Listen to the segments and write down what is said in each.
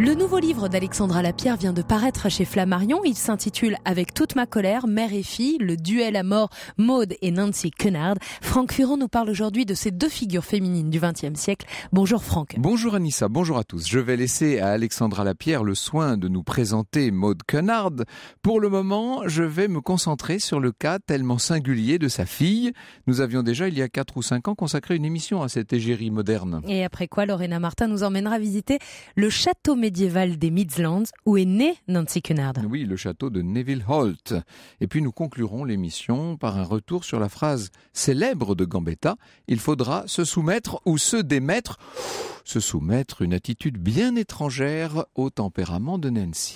le nouveau livre d'Alexandra Lapierre vient de paraître chez Flammarion. Il s'intitule Avec toute ma colère, mère et fille, le duel à mort, Maude et Nancy Kennard. Franck Furon nous parle aujourd'hui de ces deux figures féminines du XXe siècle. Bonjour Franck. Bonjour Anissa, bonjour à tous. Je vais laisser à Alexandra Lapierre le soin de nous présenter Maude Kennard. Pour le moment, je vais me concentrer sur le cas tellement singulier de sa fille. Nous avions déjà, il y a 4 ou 5 ans, consacré une émission à cette égérie moderne. Et après quoi, Lorena Martin nous emmènera visiter le château des Midlands où est né Nancy Cunard. Oui, le château de Neville Holt. Et puis nous conclurons l'émission par un retour sur la phrase célèbre de Gambetta il faudra se soumettre ou se démettre, se soumettre une attitude bien étrangère au tempérament de Nancy.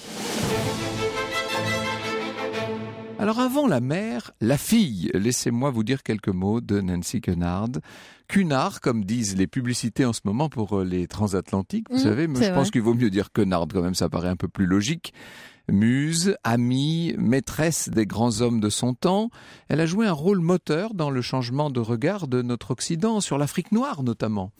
Alors avant la mère, la fille, laissez-moi vous dire quelques mots de Nancy Cunard. Cunard, comme disent les publicités en ce moment pour euh, les transatlantiques, vous mmh, savez, mais je pense qu'il vaut mieux dire Cunard quand même, ça paraît un peu plus logique. Muse, amie, maîtresse des grands hommes de son temps, elle a joué un rôle moteur dans le changement de regard de notre Occident, sur l'Afrique noire notamment.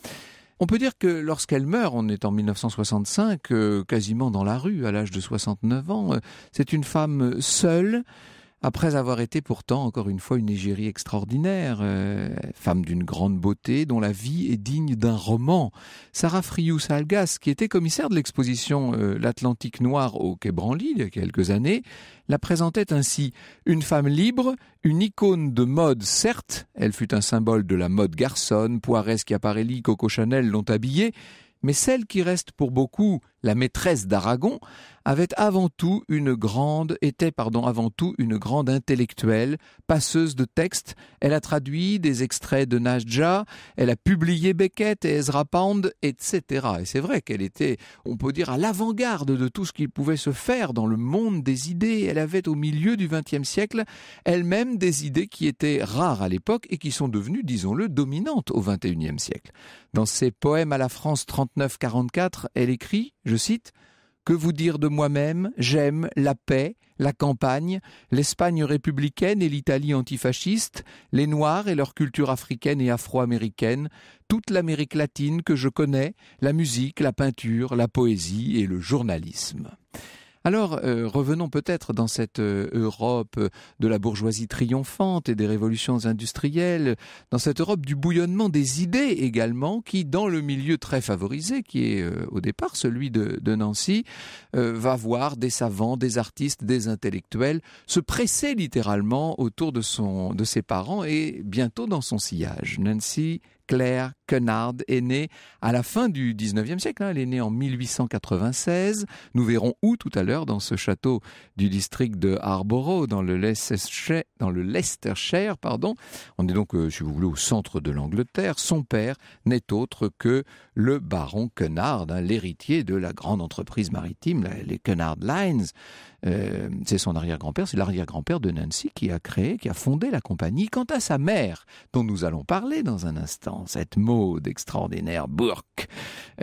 On peut dire que lorsqu'elle meurt, on est en 1965, euh, quasiment dans la rue, à l'âge de 69 ans, euh, c'est une femme seule, après avoir été pourtant encore une fois une égérie extraordinaire, euh, femme d'une grande beauté dont la vie est digne d'un roman. Sarah Frius-Algas, qui était commissaire de l'exposition euh, L'Atlantique Noir au Quai Branly il y a quelques années, la présentait ainsi une femme libre, une icône de mode certes, elle fut un symbole de la mode garçonne, Poires Schiaparelli, Coco Chanel l'ont habillée, mais celle qui reste pour beaucoup la maîtresse d'Aragon, avait avant tout une grande, était pardon, avant tout une grande intellectuelle, passeuse de textes. Elle a traduit des extraits de Najja, elle a publié Beckett et Ezra Pound, etc. Et c'est vrai qu'elle était, on peut dire, à l'avant-garde de tout ce qui pouvait se faire dans le monde des idées. Elle avait au milieu du XXe siècle elle-même des idées qui étaient rares à l'époque et qui sont devenues, disons-le, dominantes au XXIe siècle. Dans ses poèmes à la France 39-44, elle écrit, je que vous dire de moi-même J'aime la paix, la campagne, l'Espagne républicaine et l'Italie antifasciste, les Noirs et leur culture africaine et afro-américaine, toute l'Amérique latine que je connais, la musique, la peinture, la poésie et le journalisme. Alors euh, revenons peut-être dans cette euh, Europe euh, de la bourgeoisie triomphante et des révolutions industrielles, dans cette Europe du bouillonnement des idées également, qui dans le milieu très favorisé, qui est au départ celui de, Nancy, va voir des savants, des artistes, des intellectuels se presser littéralement autour de, son, de ses parents et bientôt dans son sillage. Nancy Claire Cunard est né à la fin du 19e siècle. Elle hein. est née en 1896. Nous verrons où tout à l'heure dans ce château du district de Harborough, dans le Leicestershire. Dans le Leicestershire pardon. On est donc, euh, si vous voulez, au centre de l'Angleterre. Son père n'est autre que le baron Cunard, hein, l'héritier de la grande entreprise maritime, les Cunard Lines. Euh, c'est son arrière-grand-père, c'est l'arrière-grand-père de Nancy qui a créé, qui a fondé la compagnie. Quant à sa mère, dont nous allons parler dans un instant, cette d'extraordinaire Burke.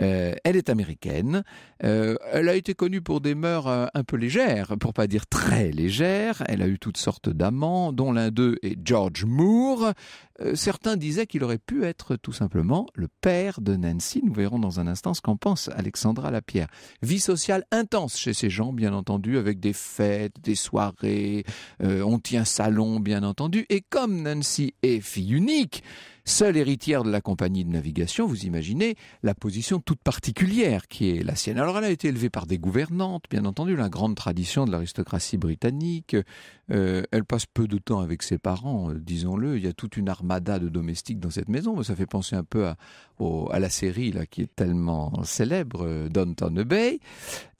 Euh, elle est américaine. Euh, elle a été connue pour des mœurs euh, un peu légères, pour pas dire très légères. Elle a eu toutes sortes d'amants, dont l'un d'eux est George Moore. Euh, certains disaient qu'il aurait pu être tout simplement le père de Nancy. Nous verrons dans un instant ce qu'en pense Alexandra Lapierre. Vie sociale intense chez ces gens, bien entendu, avec des fêtes, des soirées, euh, on tient salon, bien entendu. Et comme Nancy est fille unique, seule héritière de la compagnie de navigation, vous imaginez la position toute particulière qui est la sienne. Alors elle a été élevée par des gouvernantes, bien entendu, la grande tradition de l'aristocratie britannique. Euh, elle passe peu de temps avec ses parents, disons-le. Il y a toute une Mada de domestiques dans cette maison. ça fait penser un peu à, la série là, qui est tellement célèbre, euh, Downton Abbey.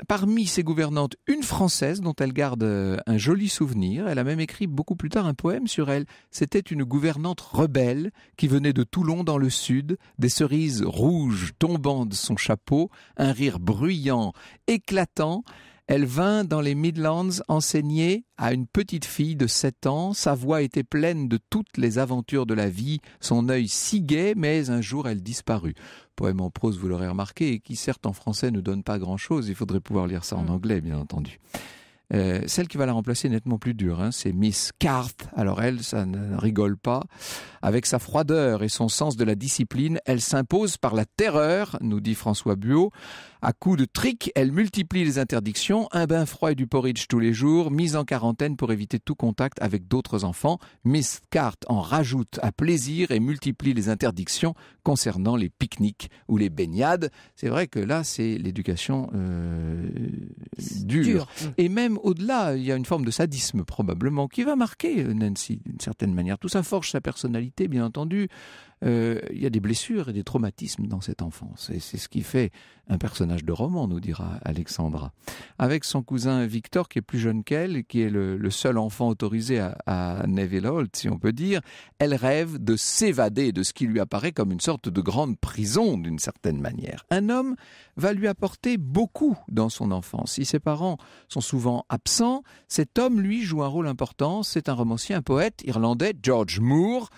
Parmi ses gouvernantes, une Française dont elle garde euh, un joli souvenir. Elle a même écrit beaucoup plus tard un poème sur elle. C'était une gouvernante rebelle qui venait de Toulon dans le sud, des cerises rouges tombant de son chapeau, un rire bruyant, éclatant. Elle vint dans les Midlands enseigner à une petite fille de 7 ans. Sa voix était pleine de toutes les aventures de la vie, son œil si gai, mais un jour elle disparut. Poème en prose, vous l'aurez remarqué, et qui certes en français ne donne pas grand-chose. Il faudrait pouvoir lire ça en mm. anglais, bien entendu. Euh, celle qui va la remplacer est nettement plus dure, hein. c'est Miss Carth. Alors elle, ça ne rigole pas. Avec sa froideur et son sens de la discipline, elle s'impose par la terreur, nous dit François Buot. À coups de triques, elle multiplie les interdictions, un bain froid et du porridge tous les jours, mise en quarantaine pour éviter tout contact avec d'autres enfants. Miss Cart en rajoute à plaisir et multiplie les interdictions concernant les pique-niques ou les baignades. C'est vrai que là, c'est l'éducation euh, dure. Mmh. Et même au-delà, il y a une forme de sadisme probablement qui va marquer euh, Nancy d'une certaine manière. Tout ça forge sa personnalité, bien entendu. Euh, il y a des blessures et des traumatismes dans cette enfance. Et c'est ce qui fait un personnage de roman, nous dira Alexandra. Avec son cousin Victor, qui est plus jeune qu'elle, qui est le, seul enfant autorisé à, à Neville Holt, si on peut dire, elle rêve de s'évader de ce qui lui apparaît comme une sorte de grande prison, d'une certaine manière. Un homme va lui apporter beaucoup dans son enfance. Si ses parents sont souvent absents, cet homme, lui, joue un rôle important. C'est un romancier, un poète irlandais, George Moore,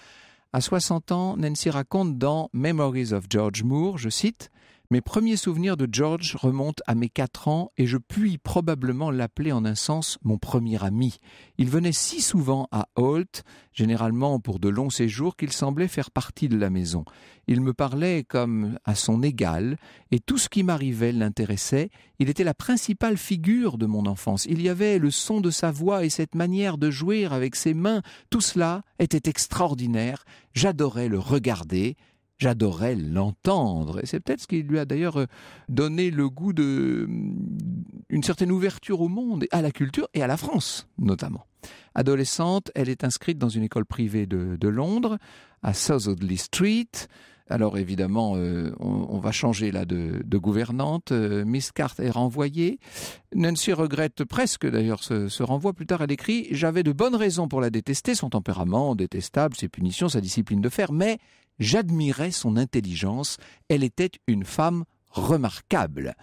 à 60 ans, Nancy raconte dans Memories of George Moore, je cite, mes premiers souvenirs de George remontent à mes quatre ans et je puis probablement l'appeler en un sens mon premier ami. Il venait si souvent à Holt, généralement pour de longs séjours, qu'il semblait faire partie de la maison. Il me parlait comme à son égal et tout ce qui m'arrivait l'intéressait. Il était la principale figure de mon enfance. Il y avait le son de sa voix et cette manière de jouer avec ses mains. Tout cela était extraordinaire. J'adorais le regarder J'adorais l'entendre. Et c'est peut-être ce qui lui a d'ailleurs euh, donné le goût de une certaine ouverture au monde, à la culture et à la France notamment. Adolescente, elle est inscrite dans une école privée de, Londres, à Audley Street. Alors évidemment, euh, on, va changer là de, gouvernante. Euh, Miss Carter est renvoyée. Nancy regrette presque d'ailleurs ce, ce, renvoi. Plus tard, elle écrit J'avais de bonnes raisons pour la détester, son tempérament détestable, ses punitions, sa discipline de fer, mais J'admirais son intelligence, elle était une femme remarquable.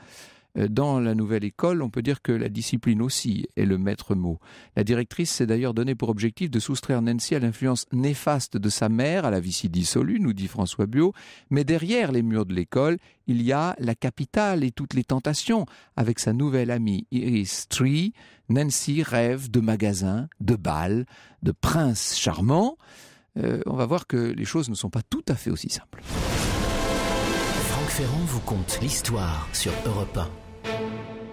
Euh, dans la nouvelle école, on peut dire que la discipline aussi est le maître mot. La directrice s'est d'ailleurs donné pour objectif de soustraire Nancy à l'influence néfaste de sa mère, à la vie si dissolue, nous dit François Biot. Mais derrière les murs de l'école, il y a la capitale et toutes les tentations. Avec sa nouvelle amie Iris Tree, Nancy rêve de magasins, de balles, de princes charmants. Euh, on va voir que les choses ne sont pas tout à fait aussi simples. Franck Ferrand vous conte l'histoire sur Europe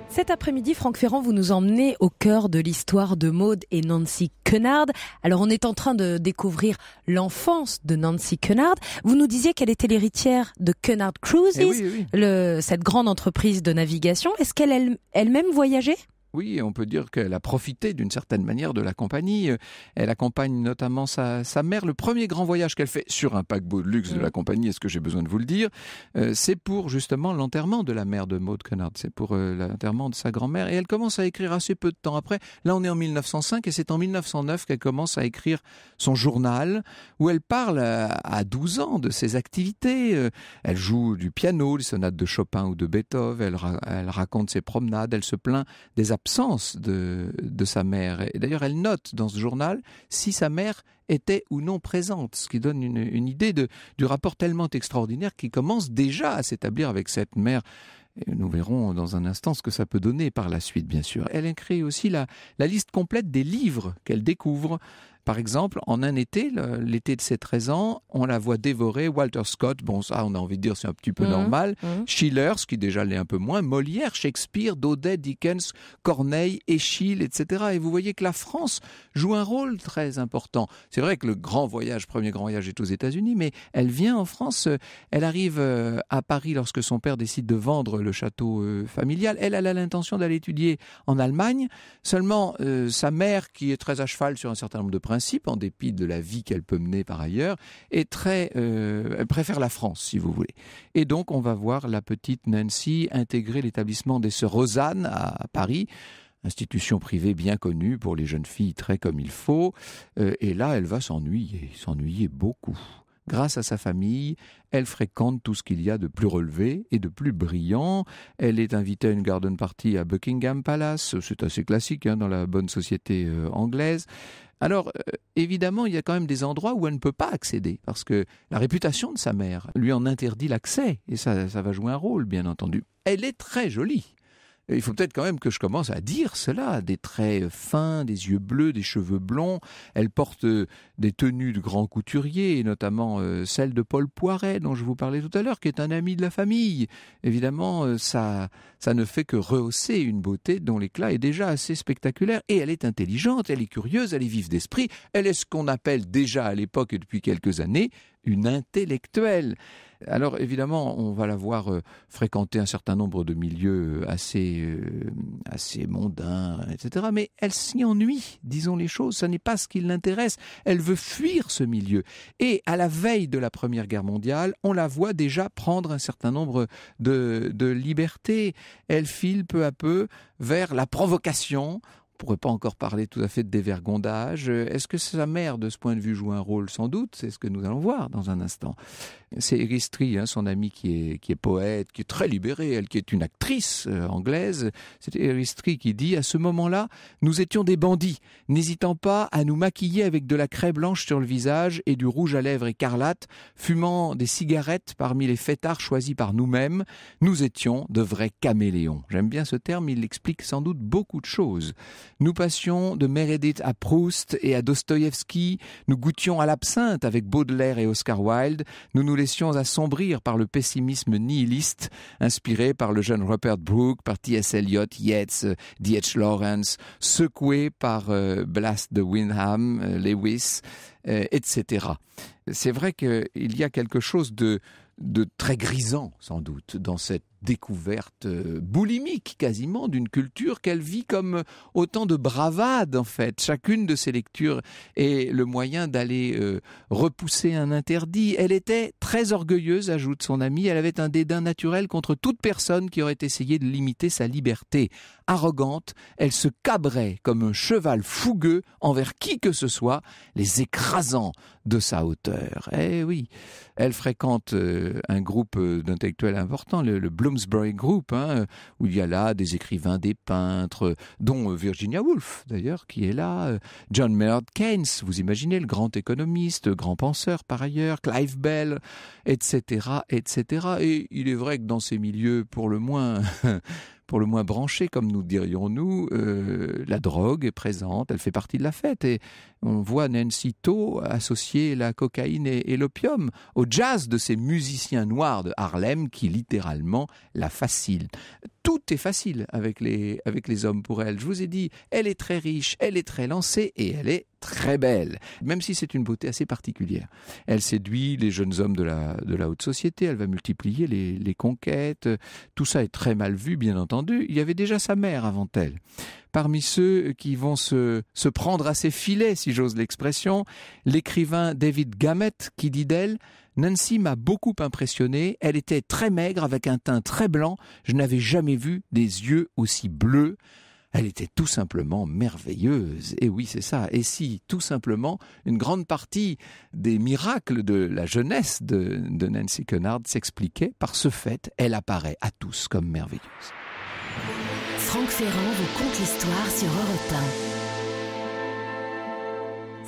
Cet après-midi, Franck Ferrand, vous nous emmenez au cœur de l'histoire de Maude et Nancy Cunard. Alors, on est en train de découvrir l'enfance de Nancy Cunard. Vous nous disiez qu'elle était l'héritière de Cunard Cruises, eh eh cette grande entreprise de navigation. Est-ce qu'elle elle-même voyageait oui, on peut dire qu'elle a profité d'une certaine manière de la compagnie. Euh, elle accompagne notamment sa, mère. Le premier grand voyage qu'elle fait sur un paquebot de luxe de la mm. compagnie, est-ce que j'ai besoin de vous le dire, euh, c'est pour justement l'enterrement de la mère de Maud Connard. C'est pour euh, l'enterrement de sa grand-mère. Et elle commence à écrire assez peu de temps après. Là, on est en 1905 et c'est en 1909 qu'elle commence à écrire son journal où elle parle à, 12 ans de ses activités. elle joue du piano, des sonates de Chopin ou de Beethoven. Elle, elle raconte ses promenades. Elle se plaint des absence de, sa mère. Et d'ailleurs, elle note dans ce journal si sa mère était ou non présente, ce qui donne une, idée de, du rapport tellement extraordinaire qui commence déjà à s'établir avec cette mère. nous verrons dans un instant ce que ça peut donner par la suite, bien sûr. Elle écrit aussi la, la liste complète des livres qu'elle découvre par exemple, en un été, l'été de ses 13 ans, on la voit dévorer Walter Scott, bon ça on a envie de dire c'est un petit peu mhm. normal, mhm. Schiller, ce qui déjà l'est un peu moins, Molière, Shakespeare, Daudet, Dickens, Corneille, Échille, etc. Et vous voyez que la France joue un rôle très important. C'est vrai que le grand voyage, premier grand voyage est aux États-Unis, mais elle vient en France, euh, elle arrive euh, à Paris lorsque son père décide de vendre le château euh, familial. Elle, a l'intention d'aller étudier en Allemagne, seulement sa mère, qui est très à cheval sur un certain nombre de princes, en dépit de la vie qu'elle peut mener par ailleurs, est très, euh, elle préfère la France, si vous voulez. Et donc, on va voir la petite Nancy intégrer l'établissement des sœurs Rosanne à, Paris institution privée bien connue pour les jeunes filles très comme il faut, euh, et là elle va s'ennuyer, s'ennuyer beaucoup. Grâce à sa famille, elle fréquente tout ce qu'il y a de plus relevé et de plus brillant. Elle est invitée à une garden party à Buckingham Palace. C'est assez classique hein, dans la bonne société euh, anglaise. Alors, euh, évidemment, il y a quand même des endroits où elle ne peut pas accéder, parce que la réputation de sa mère lui en interdit l'accès, et ça va jouer un rôle, bien entendu. Elle est très jolie, il faut peut-être quand même que je commence à dire cela. Des traits fins, des yeux bleus, des cheveux blonds. Elle porte euh, des tenues de grands couturiers, notamment euh, celle de Paul Poiret, dont je vous parlais tout à l'heure, qui est un ami de la famille. Évidemment, euh, ça, ça ne fait que rehausser une beauté dont l'éclat est déjà assez spectaculaire. Et elle est intelligente, elle est curieuse, elle est vive d'esprit, elle est ce qu'on appelle déjà à l'époque et depuis quelques années une intellectuelle. Alors évidemment, on va la voir euh, fréquenter un certain nombre de milieux euh, assez, euh, assez mondains, etc. Mais elle s'y ennuie, disons les choses, Ce n'est pas ce qui l'intéresse. Elle veut fuir ce milieu. Et à la veille de la Première Guerre mondiale, on la voit déjà prendre un certain nombre de, de libertés. Elle file peu à peu vers la provocation pourrait pas encore parler tout à fait de dévergondage. Euh, est-ce que sa mère, de ce point de vue, joue un rôle Sans doute, c'est ce que nous allons voir dans un instant. C'est hein, son amie qui est, poète, qui est très libérée, elle qui est une actrice euh, anglaise. C'est Eristri qui dit, à ce moment-là, nous étions des bandits, n'hésitant pas à nous maquiller avec de la craie blanche sur le visage et du rouge à lèvres écarlate, fumant des cigarettes parmi les fêtards choisis par nous-mêmes. Nous étions de vrais caméléons. J'aime bien ce terme, il explique sans doute beaucoup de choses. Nous passions de Meredith à Proust et à Dostoïevski, nous goûtions à l'absinthe avec Baudelaire et Oscar Wilde, nous nous à assombrir par le pessimisme nihiliste inspiré par le jeune Robert Brooke, par T.S. Eliot, Yeats, D.H. Lawrence, secoué par euh, Blast de Windham, euh, Lewis, euh, etc. C'est vrai qu'il y a quelque chose de, de très grisant, sans doute, dans cette découverte euh, boulimique quasiment d'une culture qu'elle vit comme autant de bravade en fait. Chacune de ses lectures est le moyen d'aller euh, repousser un interdit. Elle était très orgueilleuse, ajoute son amie, elle avait un dédain naturel contre toute personne qui aurait essayé de limiter sa liberté. Arrogante, elle se cabrait comme un cheval fougueux envers qui que ce soit, les écrasant de sa hauteur. Eh oui, elle fréquente euh, un groupe d'intellectuels importants, le, le Group, hein, euh, où il y a là des écrivains, des peintres, euh, dont euh, Virginia Woolf d'ailleurs, qui est là, John Maynard Keynes, vous imaginez, le grand économiste, grand penseur par ailleurs, Clive Bell, etc., etc. Et il est vrai que dans ces milieux, pour le moins, pour le moins branché, comme nous dirions-nous, euh, la drogue est présente, elle fait partie de la fête. Et on voit Nancy To associer la cocaïne et, l'opium au jazz de ces musiciens noirs de Harlem qui littéralement la fascinent tout est facile avec les, hommes pour elle. Je vous ai dit, elle est très riche, elle est très lancée et elle est très belle, même si c'est une beauté assez particulière. Elle séduit les jeunes hommes de la, haute société, elle va multiplier les, conquêtes, tout ça est très mal vu, bien entendu. Il y avait déjà sa mère avant elle. Parmi ceux qui vont se, se prendre à ses filets, si j'ose l'expression, l'écrivain David Gamet qui dit d'elle, Nancy m'a beaucoup impressionné. Elle était très maigre, avec un teint très blanc. Je n'avais jamais vu des yeux aussi bleus. Elle était tout simplement merveilleuse. Et oui, c'est ça. Et si, tout simplement, une grande partie des miracles de la jeunesse de, Nancy Kennard s'expliquait par ce fait, elle apparaît à tous comme merveilleuse. Franck Ferrand vous conte l'histoire sur Europe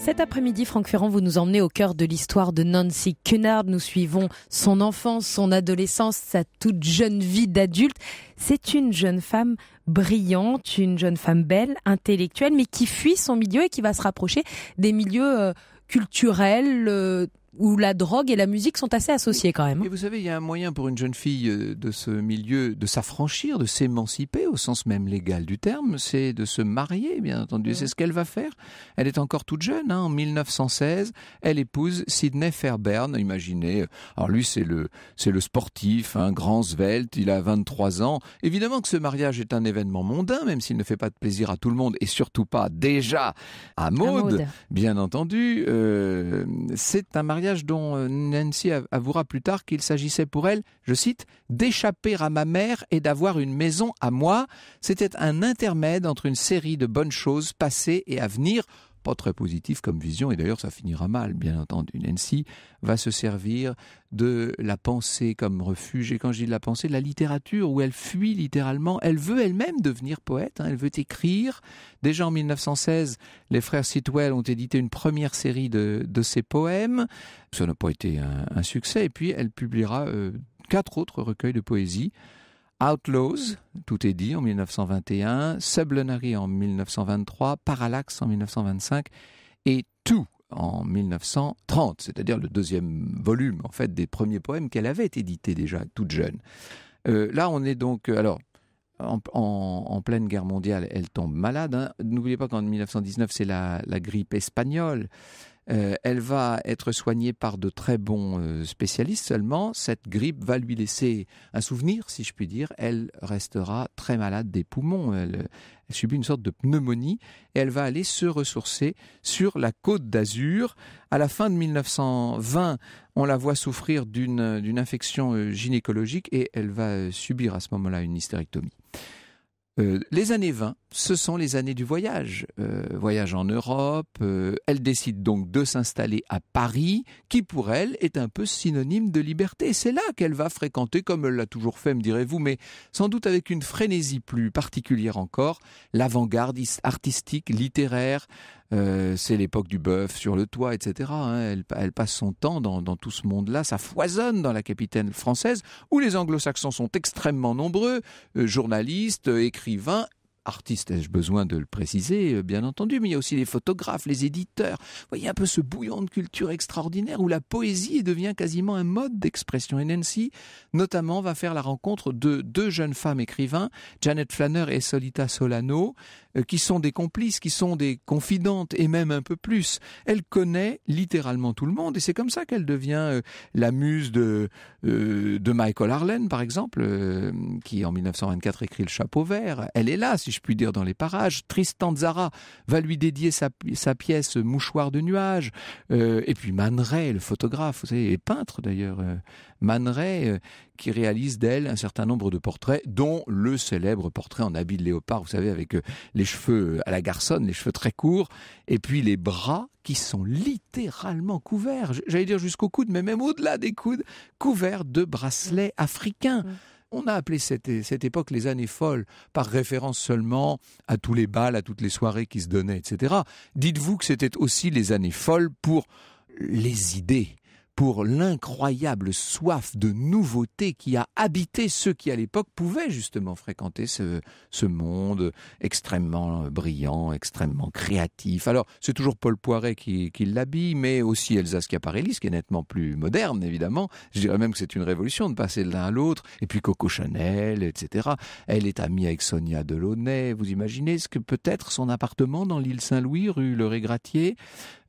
cet après-midi, Franck Ferrand, vous nous emmenez au cœur de l'histoire de Nancy Cunard. Nous suivons son enfance, son adolescence, sa toute jeune vie d'adulte. C'est une jeune femme brillante, une jeune femme belle, intellectuelle, mais qui fuit son milieu et qui va se rapprocher des milieux euh, culturels, euh, où la drogue et la musique sont assez associées quand même. Et vous savez, il y a un moyen pour une jeune fille euh, de ce milieu de s'affranchir, de s'émanciper au sens même légal du terme, c'est de se marier, bien entendu. C'est ce qu'elle va faire. Elle est encore toute jeune, hein, en 1916, elle épouse Sidney Fairbairn. Imaginez, euh, alors lui c'est le le sportif, un hein, grand svelte, il a 23 ans. Évidemment que ce mariage est un événement mondain, même s'il ne fait pas de plaisir à tout le monde et surtout pas déjà à Maude, bien entendu. Euh, c'est un mariage dont euh, Nancy avouera plus tard qu'il s'agissait pour elle, je cite, d'échapper à ma mère et d'avoir une maison à moi. C'était un intermède entre une série de bonnes choses passées et à venir pas très positif comme vision, et d'ailleurs ça finira mal, bien entendu. Nancy va se servir de la pensée comme refuge, et quand je dis de la pensée, de la littérature, où elle fuit littéralement, elle veut elle-même devenir poète, hein. elle veut écrire. Déjà en 1916, les frères Sitwell ont édité une première série de, de ses poèmes, ça n'a pas été un, succès, et puis elle publiera euh, quatre autres recueils de poésie, Outlaws, tout est dit en 1921, Sublunary en 1923, Parallax en 1925 et Tout en 1930, c'est-à-dire le deuxième volume en fait des premiers poèmes qu'elle avait édité déjà toute jeune. Euh, là, on est donc euh, alors en, pleine guerre mondiale, elle tombe malade. Hein. N'oubliez pas qu'en 1919, c'est la, grippe espagnole. Euh, elle va être soignée par de très bons euh, spécialistes, seulement cette grippe va lui laisser un souvenir, si je puis dire. Elle restera très malade des poumons, elle, elle subit une sorte de pneumonie et elle va aller se ressourcer sur la côte d'Azur. À la fin de 1920, on la voit souffrir d'une infection euh, gynécologique et elle va subir à ce moment-là une hystérectomie. Euh, les années 20, ce sont les années du voyage. Euh, voyage en Europe, euh, elle décide donc de s'installer à Paris, qui pour elle est un peu synonyme de liberté. C'est là qu'elle va fréquenter, comme elle l'a toujours fait, me direz-vous, mais sans doute avec une frénésie plus particulière encore, l'avant-garde artistique, littéraire, euh, c'est l'époque du bœuf sur le toit, etc. Hein. Elle, passe son temps dans, tout ce monde-là. Ça foisonne dans la capitale française, où les anglo-saxons sont extrêmement nombreux, euh, journalistes, euh, écrivains, artistes, ai-je besoin de le préciser, euh, bien entendu, mais il y a aussi les photographes, les éditeurs. Vous voyez un peu ce bouillon de culture extraordinaire où la poésie devient quasiment un mode d'expression. Et Nancy, notamment, va faire la rencontre de deux jeunes femmes écrivains, Janet Flanner et Solita Solano, euh, qui sont des complices, qui sont des confidentes et même un peu plus. Elle connaît littéralement tout le monde et c'est comme ça qu'elle devient euh, la muse de, de Michael Arlen, par exemple, qui en 1924 écrit Le Chapeau Vert. Elle est là, je puis dire, dans les parages. Tristan Zara va lui dédier sa, pièce Mouchoir de nuages. Euh, et puis Man le photographe, vous savez, et peintre d'ailleurs, euh, euh, qui réalise d'elle un certain nombre de portraits, dont le célèbre portrait en habit de léopard, vous savez, avec euh, les cheveux à la garçonne, les cheveux très courts, et puis les bras qui sont littéralement couverts, j'allais dire jusqu'aux coudes, mais même au-delà des coudes, couverts de bracelets africains. Mmh. On a appelé cette, époque les années folles, par référence seulement à tous les bals, à toutes les soirées qui se donnaient, etc. Dites-vous que c'était aussi les années folles pour les idées pour l'incroyable soif de nouveauté qui a habité ceux qui à l'époque pouvaient justement fréquenter ce, ce monde extrêmement brillant, extrêmement créatif. Alors c'est toujours Paul Poiret qui, qui l'habille, mais aussi Elsa Schiaparelli, ce qui est nettement plus moderne évidemment. Je dirais même que c'est une révolution de passer de l'un à l'autre. Et puis Coco Chanel, etc. Elle est amie avec Sonia Delaunay. Vous imaginez ce que peut-être son appartement dans l'île Saint-Louis, rue Le Régratier,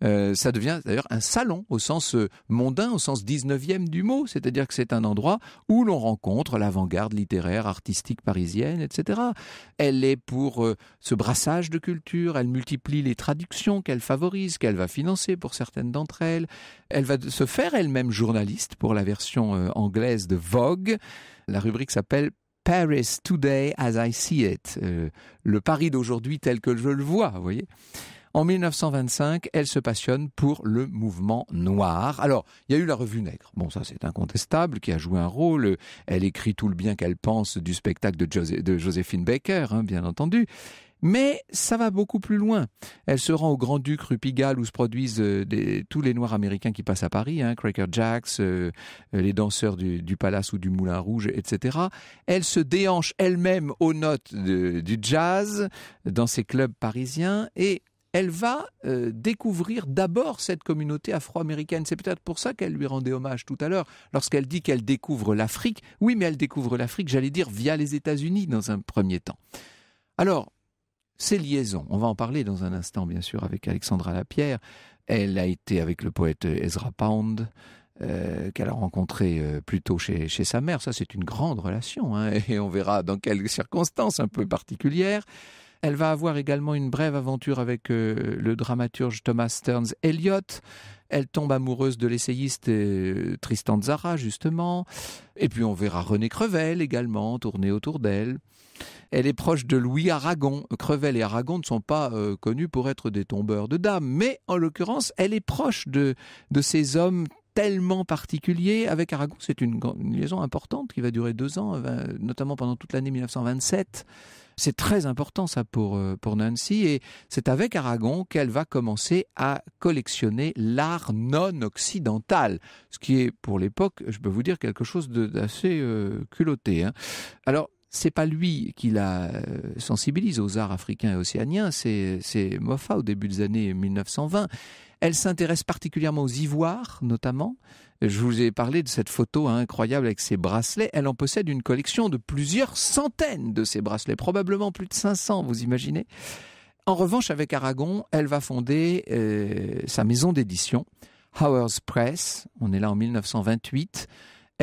euh, ça devient d'ailleurs un salon au sens euh, mondain au sens 19e du mot, c'est-à-dire que c'est un endroit où l'on rencontre l'avant-garde littéraire, artistique parisienne, etc. Elle est pour euh, ce brassage de culture, elle multiplie les traductions qu'elle favorise, qu'elle va financer pour certaines d'entre elles. Elle va se faire elle-même journaliste pour la version euh, anglaise de Vogue. La rubrique s'appelle Paris Today as I See It, euh, le Paris d'aujourd'hui tel que je le vois, vous voyez. En 1925, elle se passionne pour le mouvement noir. Alors, il y a eu la revue Nègre. Bon, ça c'est incontestable, qui a joué un rôle. Elle écrit tout le bien qu'elle pense du spectacle de, de Joséphine Baker, hein, bien entendu. Mais ça va beaucoup plus loin. Elle se rend au Grand-Duc Rupigal où se produisent euh, des, tous les Noirs américains qui passent à Paris, hein, Cracker Jacks, euh, euh, les danseurs du, Palace ou du Moulin Rouge, etc. Elle se déhanche elle-même aux notes du jazz dans ses clubs parisiens et elle va euh, découvrir d'abord cette communauté afro-américaine. C'est peut-être pour ça qu'elle lui rendait hommage tout à l'heure, lorsqu'elle dit qu'elle découvre l'Afrique. Oui, mais elle découvre l'Afrique, j'allais dire, via les États-Unis dans un premier temps. Alors, ces liaisons, on va en parler dans un instant, bien sûr, avec Alexandra Lapierre. Elle a été avec le poète Ezra Pound. Euh, qu'elle a rencontré euh, plus plutôt chez, sa mère. Ça, c'est une grande relation, hein, et on verra dans quelles circonstances un peu particulières. Elle va avoir également une brève aventure avec euh, le dramaturge Thomas Stearns Eliot. Elle tombe amoureuse de l'essayiste euh, Tristan Zara, justement. Et puis on verra René Crevel également tourner autour d'elle. Elle est proche de Louis Aragon. Crevel et Aragon ne sont pas euh, connus pour être des tombeurs de dames, mais en l'occurrence, elle est proche de, de ces hommes tellement particuliers. Avec Aragon, c'est une, une, liaison importante qui va durer deux ans, notamment pendant toute l'année 1927. C'est très important ça pour, euh, pour Nancy et c'est avec Aragon qu'elle va commencer à collectionner l'art non occidental, ce qui est pour l'époque, je peux vous dire, quelque chose d'assez euh, culotté. Hein. Alors, c'est pas lui qui la euh, sensibilise aux arts africains et océaniens, c'est Moffat au début des années 1920. Elle s'intéresse particulièrement aux ivoires, notamment. Je vous ai parlé de cette photo incroyable avec ses bracelets. Elle en possède une collection de plusieurs centaines de ces bracelets, probablement plus de 500, vous imaginez. En revanche, avec Aragon, elle va fonder euh, sa maison d'édition, Howard's Press. On est là en 1928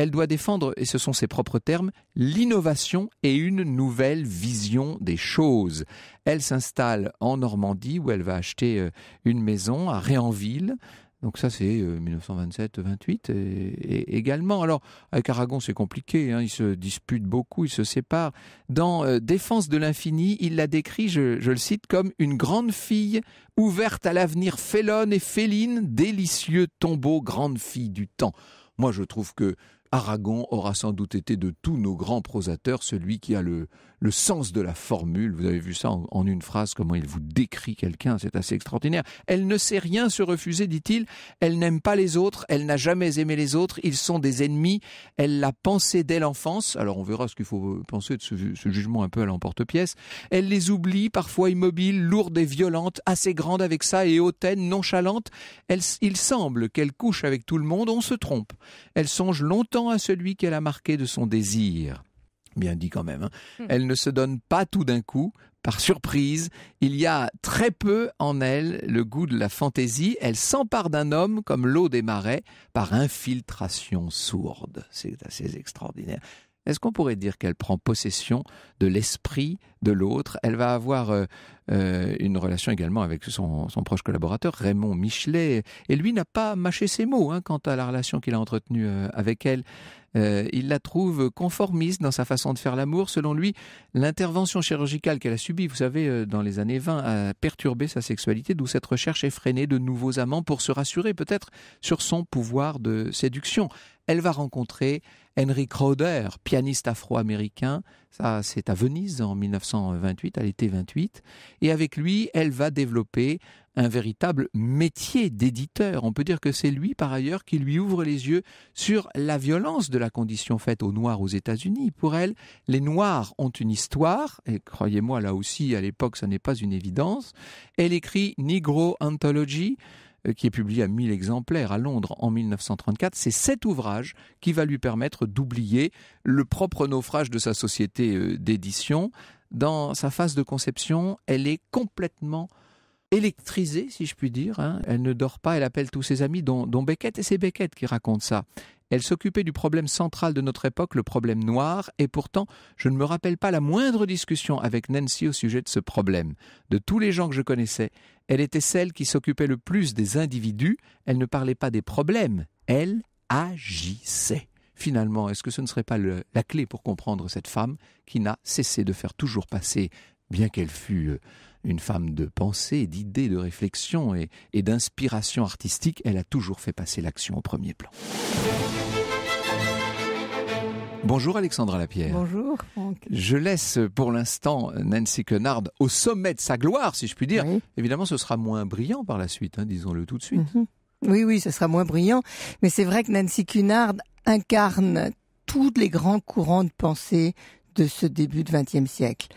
elle doit défendre, et ce sont ses propres termes, l'innovation et une nouvelle vision des choses. Elle s'installe en Normandie où elle va acheter euh, une maison à Réanville. Donc ça c'est 1927-28 euh, et, également. Alors avec Aragon c'est compliqué, hein, ils se disputent beaucoup, ils se séparent. Dans euh, Défense de l'infini, il la décrit, je, je, le cite, comme une grande fille ouverte à l'avenir félone et féline, délicieux tombeau, grande fille du temps. Moi je trouve que Aragon aura sans doute été de tous nos grands prosateurs celui qui a le le sens de la formule. Vous avez vu ça en, une phrase, comment il vous décrit quelqu'un, c'est assez extraordinaire. Elle ne sait rien se refuser, dit-il. Elle n'aime pas les autres, elle n'a jamais aimé les autres, ils sont des ennemis. Elle l'a pensé dès l'enfance. Alors on verra ce qu'il faut penser de ce, jugement un peu à l'emporte-pièce. Elle les oublie, parfois immobile, lourdes et violente, assez grande avec ça et hautaines, nonchalante. il semble qu'elle couche avec tout le monde, on se trompe. Elle songe longtemps à celui qu'elle a marqué de son désir bien dit quand même. Hein. Hmm. Elle ne se donne pas tout d'un coup, par surprise. Il y a très peu en elle le goût de la fantaisie. Elle s'empare d'un homme comme l'eau des marais par infiltration sourde. C'est assez extraordinaire. Est-ce qu'on pourrait dire qu'elle prend possession de l'esprit de l'autre Elle va avoir euh, euh, une relation également avec son, proche collaborateur Raymond Michelet, et lui n'a pas mâché ses mots hein, quant à la relation qu'il a entretenue euh, avec elle. Euh, il la trouve conformiste dans sa façon de faire l'amour. Selon lui, l'intervention chirurgicale qu'elle a subie, vous savez, euh, dans les années 20, a perturbé sa sexualité, d'où cette recherche effrénée de nouveaux amants pour se rassurer peut-être sur son pouvoir de séduction. Elle va rencontrer Henry Crowder, pianiste afro-américain. Ça, c'est à Venise en 1928, à l'été 28. Et avec lui, elle va développer un véritable métier d'éditeur. On peut dire que c'est lui, par ailleurs, qui lui ouvre les yeux sur la violence de la condition faite aux Noirs aux États-Unis. Pour elle, les Noirs ont une histoire, et croyez-moi, là aussi, à l'époque, ça n'est pas une évidence. Elle écrit Negro Anthology, euh, qui est publié à 1000 exemplaires à Londres en 1934, c'est cet ouvrage qui va lui permettre d'oublier le propre naufrage de sa société euh, d'édition. Dans sa phase de conception, elle est complètement électrisée, si je puis dire. Hein. Elle ne dort pas, elle appelle tous ses amis, dont, Beckett, et c'est Beckett qui raconte ça. Elle s'occupait du problème central de notre époque, le problème noir, et pourtant je ne me rappelle pas la moindre discussion avec Nancy au sujet de ce problème. De tous les gens que je connaissais, elle était celle qui s'occupait le plus des individus, elle ne parlait pas des problèmes, elle agissait. Finalement, est-ce que ce ne serait pas la clé pour comprendre cette femme qui n'a cessé de faire toujours passer, bien qu'elle fût euh, une femme de pensée, d'idées, de réflexion et, d'inspiration artistique, elle a toujours fait passer l'action au premier plan. Bonjour Alexandra Lapierre. Bonjour Franck. Je laisse pour l'instant Nancy Cunard au sommet de sa gloire, si je puis dire. Évidemment, ce sera moins brillant par la suite, hein, disons-le tout de suite. Mhm. Oui, oui, ce sera moins brillant. Mais c'est vrai que Nancy Cunard incarne tous les grands courants de pensée de ce début de XXe siècle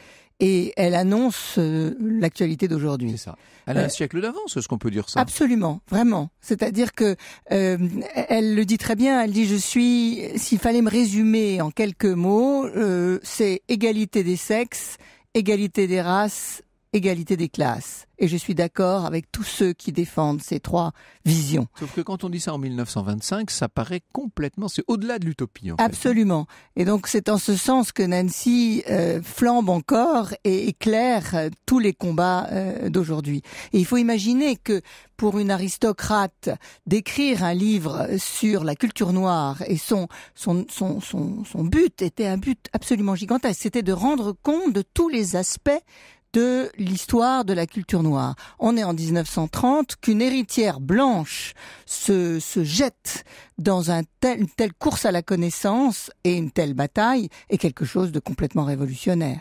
et elle annonce euh, l'actualité d'aujourd'hui. C'est ça. Elle a un euh, siècle d'avance, est-ce qu'on peut dire ça Absolument, vraiment. C'est-à-dire que euh, elle le dit très bien. Elle dit je suis. S'il fallait me résumer en quelques mots, euh, c'est égalité des sexes, égalité des races, égalité des classes. Et je suis d'accord avec tous ceux qui défendent ces trois visions. Sauf que quand on dit ça en 1925, ça paraît complètement, c'est au-delà de l'utopie. En Absolument. Et donc c'est en ce sens que Nancy euh, flambe encore et éclaire euh, tous les combats euh, d'aujourd'hui. Et il faut imaginer que pour une aristocrate d'écrire un livre sur la culture noire et son son son son, son but était un but absolument gigantesque. C'était de rendre compte de tous les aspects de l'histoire de la culture noire. On est en 1930 qu'une héritière blanche se, se jette dans un tel, une telle course à la connaissance et une telle bataille est quelque chose de complètement révolutionnaire.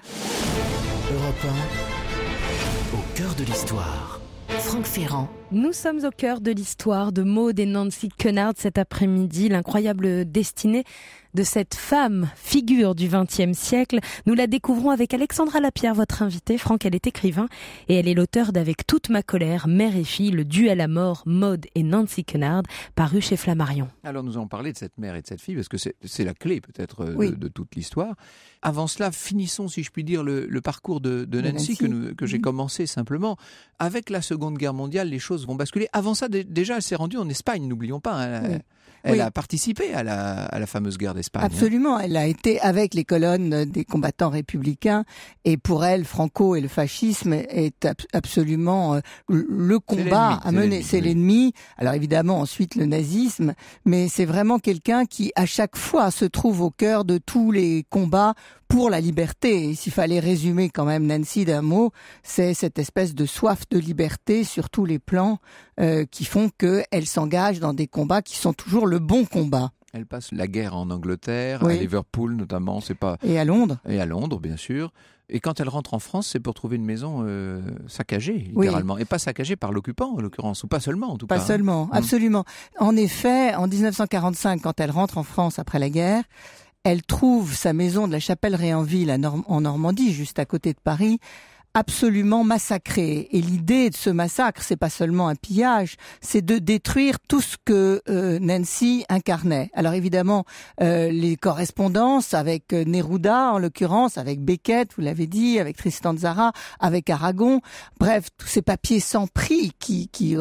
au cœur de l'histoire. Franck Ferrand. Nous sommes au cœur de l'histoire de Maud et Nancy Kennard cet après-midi, l'incroyable destinée de cette femme, figure du XXe siècle. Nous la découvrons avec Alexandra Lapierre, votre invitée. Franck, elle est écrivain et elle est l'auteur d'Avec toute ma colère, mère et fille, le duel à mort, Maud et Nancy Kennard, paru chez Flammarion. Alors nous allons parler de cette mère et de cette fille parce que c'est la clé peut-être euh, de, toute l'histoire. Avant cela, finissons, si je puis dire, le, parcours de, Nancy, que, que j'ai mhm. commencé simplement. Avec la Seconde Guerre mondiale, les choses vont basculer. Avant ça, déjà, elle s'est rendue en Espagne, n'oublions pas. Hein. Elle, a participé à la, fameuse guerre d'Espagne. Hein. Absolument, elle a été avec les colonnes des combattants républicains. Et pour elle, Franco et le fascisme est absolument euh, le combat à mener. C'est l'ennemi. Alors évidemment, ensuite, le nazisme. Mais c'est vraiment quelqu'un qui, à chaque fois, se trouve au cœur de tous les combats pour la liberté. s'il fallait résumer quand même Nancy d'un mot, c'est cette espèce de soif de liberté sur tous les plans euh, qui font qu'elle s'engage dans des combats qui sont toujours le bon combat. Elle passe la guerre en Angleterre, à Liverpool notamment, c'est pas et à Londres et à Londres bien sûr. Et quand elle rentre en France, c'est pour trouver une maison euh, saccagée, littéralement. Et pas saccagée par l'occupant, en l'occurrence, ou pas seulement, en tout cas. Pas hein. seulement, mm. absolument. En effet, en 1945, quand elle rentre en France après la guerre, elle trouve sa maison de la chapelle Réanville en Normandie, juste à côté de Paris, absolument massacrée. Et l'idée de ce massacre, c'est pas seulement un pillage, c'est de détruire tout ce que euh, Nancy incarnait. Alors évidemment, euh, les correspondances avec euh, Neruda, en l'occurrence, avec Beckett, vous l'avez dit, avec Tristan Zara, avec Aragon, bref, tous ces papiers sans prix qui, qui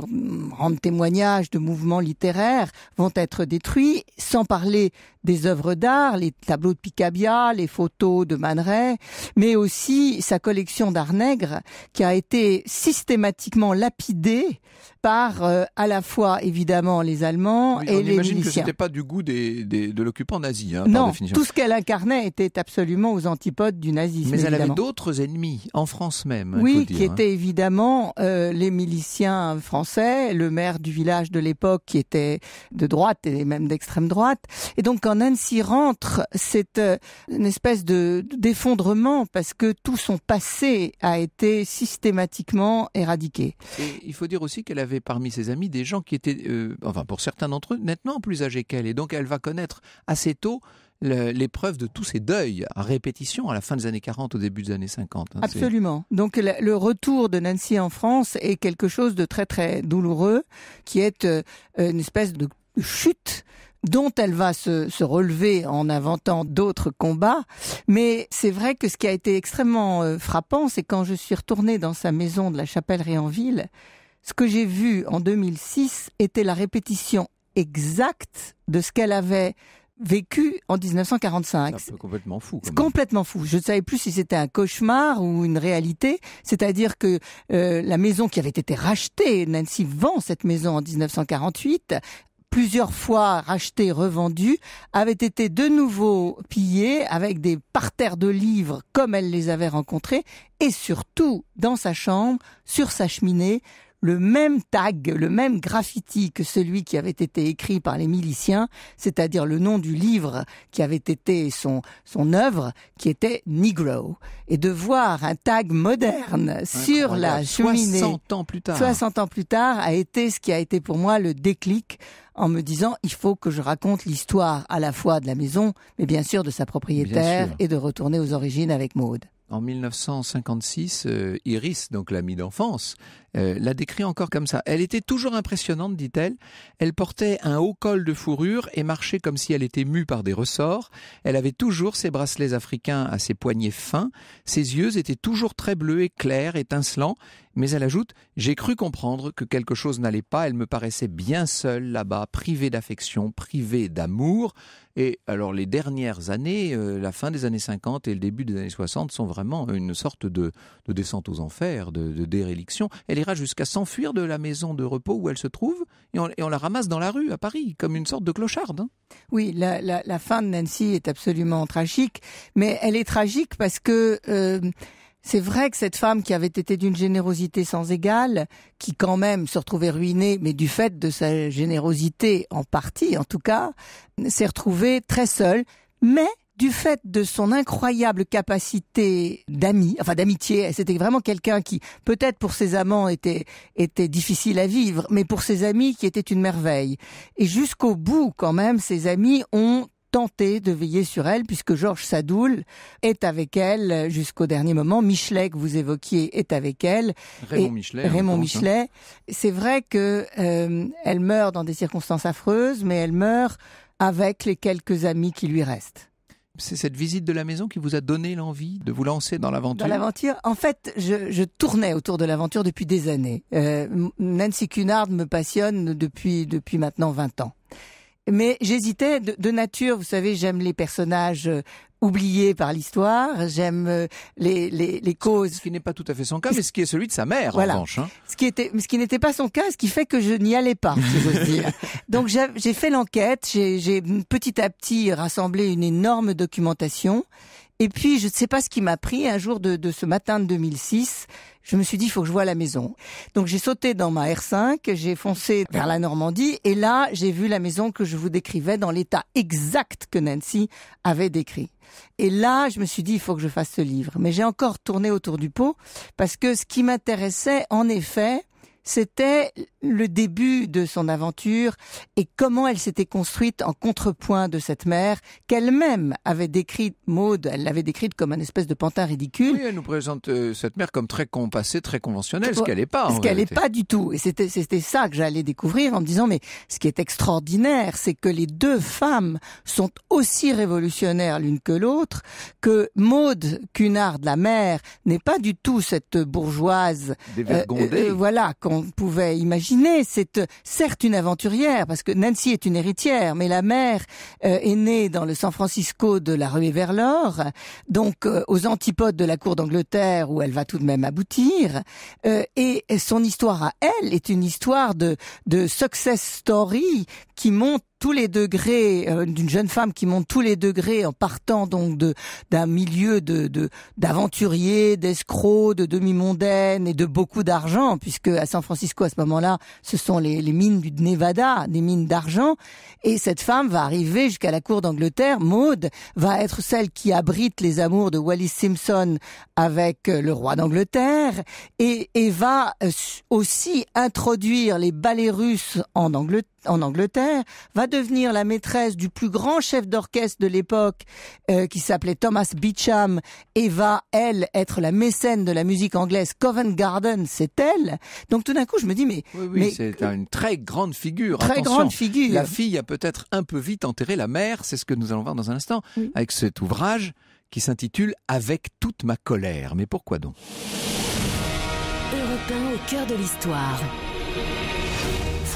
rendent témoignage de mouvements littéraires vont être détruits, sans parler des œuvres d'art, les tableaux de Picabia, les photos de Manet, mais aussi sa collection d'art nègre qui a été systématiquement lapidée par euh, à la fois évidemment les Allemands et on les imagine que c'était pas du goût des, des, de l'occupant nazi. Hein, non, définition. tout ce qu'elle incarnait était absolument aux antipodes du nazisme. Mais elle avait d'autres ennemis en France même. Oui, qui hein. étaient évidemment euh, les miliciens français, le maire du village de l'époque qui était de droite et même d'extrême droite. Et donc quand Nancy rentre, c'est euh, une espèce de d'effondrement parce que tout son passé a été systématiquement éradiqué. Et il faut dire aussi qu'elle avait avait parmi ses amis des gens qui étaient, euh, enfin pour certains d'entre eux, nettement plus âgés qu'elle. Et donc elle va connaître assez tôt l'épreuve de tous ces deuils à répétition à la fin des années 40, au début des années 50. Hein, Absolument. Donc le retour de Nancy en France est quelque chose de très très douloureux, qui est euh, une espèce de chute dont elle va se, se relever en inventant d'autres combats. Mais c'est vrai que ce qui a été extrêmement euh, frappant, c'est quand je suis retournée dans sa maison de la Chapelle-Réanville, ce que j'ai vu en 2006 était la répétition exacte de ce qu'elle avait vécu en 1945. C'est complètement fou. C'est complètement fou. Je ne savais plus si c'était un cauchemar ou une réalité. C'est-à-dire que euh, la maison qui avait été rachetée, Nancy vend cette maison en 1948, plusieurs fois rachetée, revendue, avait été de nouveau pillée avec des parterres de livres comme elle les avait rencontrés et surtout dans sa chambre, sur sa cheminée, le même tag, le même graffiti que celui qui avait été écrit par les miliciens, c'est-à-dire le nom du livre qui avait été son, son œuvre, qui était Negro. Et de voir un tag moderne sur la cheminée. 60 ans plus tard. 60 ans plus tard a été ce qui a été pour moi le déclic en me disant il faut que je raconte l'histoire à la fois de la maison, mais bien sûr de sa propriétaire et de retourner aux origines avec Maude. En 1956, euh, Iris, donc l'amie d'enfance, euh, la décrit encore comme ça. Elle était toujours impressionnante, dit-elle. Elle portait un haut col de fourrure et marchait comme si elle était mue par des ressorts. Elle avait toujours ses bracelets africains à ses poignets fins. Ses yeux étaient toujours très bleus et clairs, étincelants. Mais elle ajoute, j'ai cru comprendre que quelque chose n'allait pas. Elle me paraissait bien seule là-bas, privée d'affection, privée d'amour. Et alors les dernières années, euh, la fin des années 50 et le début des années 60 sont vraiment une sorte de, descente aux enfers, de, de déréliction. Elle ira jusqu'à s'enfuir de la maison de repos où elle se trouve et on, la ramasse dans la rue à Paris, comme une sorte de clocharde. Hein. Oui, la, fin de Nancy est absolument tragique, mais elle est tragique parce que... Euh, c'est vrai que cette femme qui avait été d'une générosité sans égale, qui quand même se retrouvait ruinée, mais du fait de sa générosité en partie en tout cas, s'est retrouvée très seule, mais du fait de son incroyable capacité d'amis, enfin d'amitié, c'était vraiment quelqu'un qui, peut-être pour ses amants, était, était difficile à vivre, mais pour ses amis, qui était une merveille. Et jusqu'au bout, quand même, ses amis ont tenté de veiller sur elle puisque Georges Sadoul est avec elle jusqu'au dernier moment. Michelet que vous évoquiez est avec elle. Raymond Michelet. Raymond hein. C'est vrai que euh, elle meurt dans des circonstances affreuses, mais elle meurt avec les quelques amis qui lui restent c'est cette visite de la maison qui vous a donné l'envie de vous lancer dans l'aventure Dans l'aventure, en fait, je, je, tournais autour de l'aventure depuis des années. Euh, Nancy Cunard me passionne depuis, depuis maintenant 20 ans mais j'hésitais de, nature. Vous savez, j'aime les personnages euh, oubliés par l'histoire, j'aime euh, les, les, causes. Ce qui n'est pas tout à fait son cas, mais ce qui est celui de sa mère, en revanche. Hein. Ce qui était, ce qui n'était pas son cas, ce qui fait que je n'y allais pas, si j'ose dire. Donc j'ai fait l'enquête, j'ai petit à petit rassemblé une énorme documentation. Et puis, je ne sais pas ce qui m'a pris un jour de, de ce matin de 2006 je me suis dit, il faut que je vois la maison. Donc j'ai sauté dans ma R5, j'ai foncé vers la Normandie, et là, j'ai vu la maison que je vous décrivais dans l'état exact que Nancy avait décrit. Et là, je me suis dit, il faut que je fasse ce livre. Mais j'ai encore tourné autour du pot, parce que ce qui m'intéressait, en effet, c'était le début de son aventure et comment elle s'était construite en contrepoint de cette mère qu'elle-même avait décrite, Maude, elle l'avait décrite comme un espèce de pantin ridicule. Oui, elle nous présente euh, cette mère comme très compassée, très conventionnelle, ce qu'elle n'est pas. ce qu'elle n'est pas du tout. Et c'était ça que j'allais découvrir en me disant, mais ce qui est extraordinaire, c'est que les deux femmes sont aussi révolutionnaires l'une que l'autre, que Maude Cunard, la mère, n'est pas du tout cette bourgeoise. Dévergondée. Euh, euh, voilà, on pouvait imaginer. C'est euh, certes une aventurière, parce que Nancy est une héritière, mais la mère euh, est née dans le San Francisco de la rue vers donc euh, aux antipodes de la cour d'Angleterre où elle va tout de même aboutir. et son histoire à elle est une histoire de, de success story qui monte tous les degrés euh, d'une jeune femme qui monte tous les degrés en partant donc de d'un milieu de d'aventuriers, d'escrocs, de demi-mondaines et de beaucoup d'argent puisque à San Francisco à ce moment-là, ce sont les, les mines du Nevada, des mines d'argent et cette femme va arriver jusqu'à la cour d'Angleterre, Maud va être celle qui abrite les amours de Wallis Simpson avec euh, le roi d'Angleterre et, et va euh, aussi introduire les ballets russes en Angleterre, en Angleterre va devenir la maîtresse du plus grand chef d'orchestre de l'époque, euh, qui s'appelait Thomas Beecham, et va, elle, être la mécène de la musique anglaise. Covent Garden, c'est elle. Donc tout d'un coup, je me dis, mais... c'est une très grande figure. Très grande figure. La fille a peut-être un peu vite enterré la mère, c'est ce que nous allons voir dans un instant, avec cet ouvrage qui s'intitule Avec toute ma colère. Mais pourquoi donc Europe au cœur de l'histoire.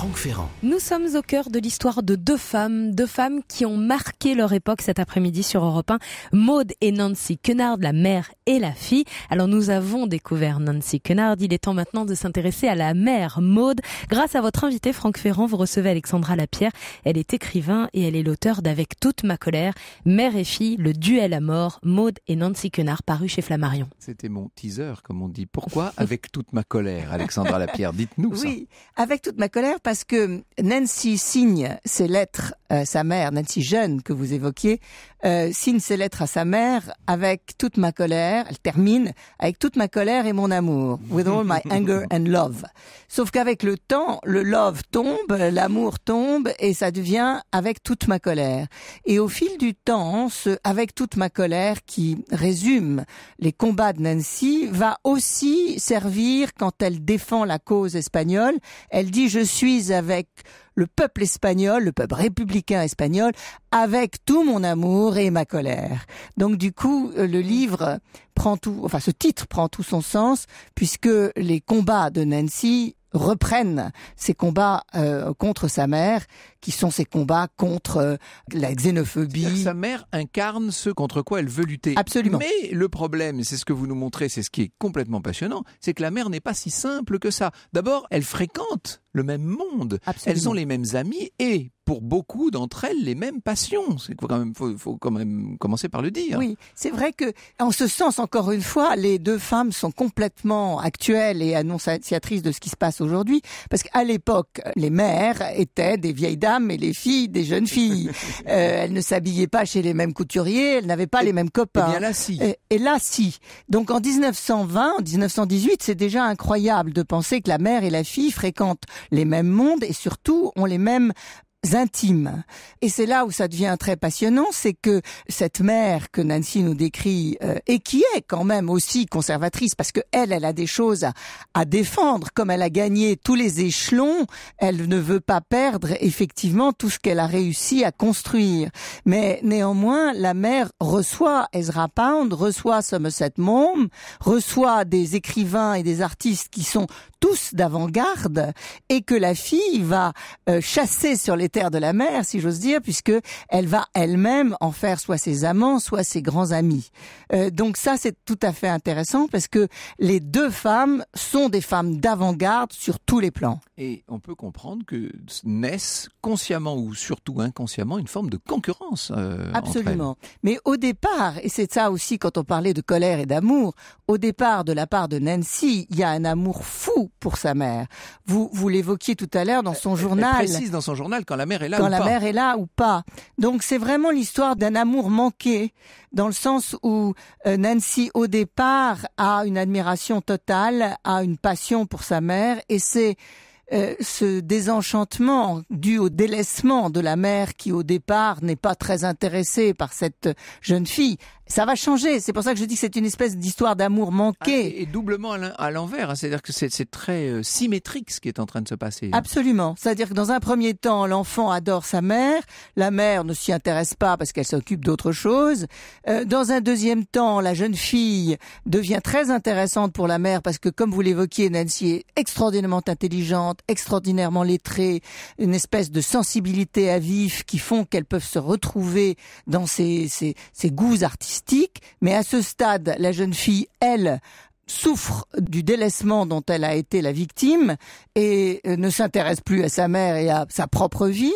Franck Ferrand. Nous sommes au cœur de l'histoire de deux femmes, deux femmes qui ont marqué leur époque cet après-midi sur Europe 1, Maude et Nancy Kenard, la mère et la fille. Alors nous avons découvert Nancy Kennard il est temps maintenant de s'intéresser à la mère Maude. Grâce à votre invité Franck Ferrand, vous recevez Alexandra Lapierre. Elle est écrivain et elle est l'auteur d'Avec toute ma colère, mère et fille, le duel à mort, Maude et Nancy Kenard, paru chez Flammarion. C'était mon teaser, comme on dit. Pourquoi Avec toute ma colère, Alexandra Lapierre Dites-nous oui, ça. Oui, Avec toute ma colère, parce parce que Nancy signe ses lettres, à sa mère, Nancy jeune que vous évoquiez, euh, signe ses lettres à sa mère avec toute ma colère. Elle termine avec toute ma colère et mon amour, with all my anger and love. Sauf qu'avec le temps, le love tombe, l'amour tombe et ça devient avec toute ma colère. Et au fil du temps, ce avec toute ma colère qui résume les combats de Nancy va aussi servir quand elle défend la cause espagnole. Elle dit je suis avec le peuple espagnol, le peuple républicain espagnol, avec tout mon amour et ma colère. Donc du coup, euh, le livre prend tout, enfin ce titre prend tout son sens, puisque les combats de Nancy reprennent ses combats euh, contre sa mère, qui sont ses combats contre euh, la xénophobie. Sa mère incarne ce contre quoi elle veut lutter. Absolument. Mais le problème, c'est ce que vous nous montrez, c'est ce qui est complètement passionnant, c'est que la mère n'est pas si simple que ça. D'abord, elle fréquente le même monde, Absolument. elles ont les mêmes amis et pour beaucoup d'entre elles les mêmes passions. C'est quand même faut, faut, quand même commencer par le dire. Oui, c'est vrai que en ce sens encore une fois, les deux femmes sont complètement actuelles et annonciatrices de ce qui se passe aujourd'hui parce qu'à l'époque, les mères étaient des vieilles dames et les filles des jeunes filles. Euh, elles ne s'habillaient pas chez les mêmes couturiers, elles n'avaient pas eh, les mêmes copains. Et eh bien là si. Euh, et là si. Donc en 1920, en 1918, c'est déjà incroyable de penser que la mère et la fille fréquentent les mêmes mondes et surtout ont les mêmes intimes. Et c'est là où ça devient très passionnant, c'est que cette mère que Nancy nous décrit euh, et qui est quand même aussi conservatrice, parce que elle, elle a des choses à, défendre, comme elle a gagné tous les échelons, elle ne veut pas perdre effectivement tout ce qu'elle a réussi à construire. Mais néanmoins, la mère reçoit Ezra Pound, reçoit Somerset Maugham, reçoit des écrivains et des artistes qui sont tous d'avant-garde et que la fille va euh, chasser sur les de la mère, si j'ose dire, puisque elle va elle-même en faire soit ses amants, soit ses grands amis. Euh, donc ça, c'est tout à fait intéressant parce que les deux femmes sont des femmes d'avant-garde sur tous les plans. Et on peut comprendre que naissent consciemment ou surtout inconsciemment une forme de concurrence. Euh, Absolument. Mais au départ, et c'est ça aussi quand on parlait de colère et d'amour, au départ de la part de Nancy, il y a un amour fou pour sa mère. Vous vous l'évoquiez tout à l'heure dans son journal. Elle précise dans son journal quand la quand la mère est là ou pas. Donc c'est vraiment l'histoire d'un amour manqué dans le sens où euh, Nancy au départ a une admiration totale, a une passion pour sa mère et c'est euh, ce désenchantement dû au délaissement de la mère qui au départ n'est pas très intéressée par cette jeune fille ça va changer. C'est pour ça que je dis que c'est une espèce d'histoire d'amour manqué. Ah, et doublement à l'envers. Hein. C'est-à-dire que c'est très euh, symétrique ce qui est en train de se passer. Hein. Absolument. C'est-à-dire que dans un premier temps, l'enfant adore sa mère. La mère ne s'y intéresse pas parce qu'elle s'occupe d'autre chose. Euh, dans un deuxième temps, la jeune fille devient très intéressante pour la mère parce que, comme vous l'évoquiez, Nancy est extraordinairement intelligente, extraordinairement lettrée, une espèce de sensibilité à vif qui font qu'elles peuvent se retrouver dans ses, ses goûts artistiques mais à ce stade, la jeune fille, elle, souffre du délaissement dont elle a été la victime et euh, ne s'intéresse plus à sa mère et à sa propre vie.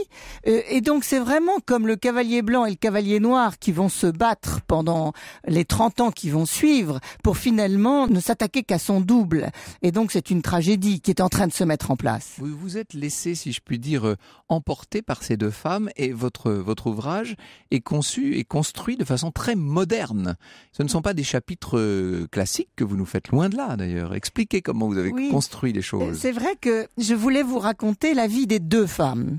Euh, et donc c'est vraiment comme le cavalier blanc et le cavalier noir qui vont se battre pendant les 30 ans qui vont suivre pour finalement ne s'attaquer qu'à son double. Et donc c'est une tragédie qui est en train de se mettre en place. Vous vous êtes laissé, si je puis dire, euh, emporté par ces deux femmes et votre, votre ouvrage est conçu et construit de façon très moderne. Ce ne sont pas des chapitres classiques que vous nous faites loin de là d'ailleurs. Expliquez comment vous avez construit les choses. C'est vrai que je voulais vous raconter la vie des deux femmes.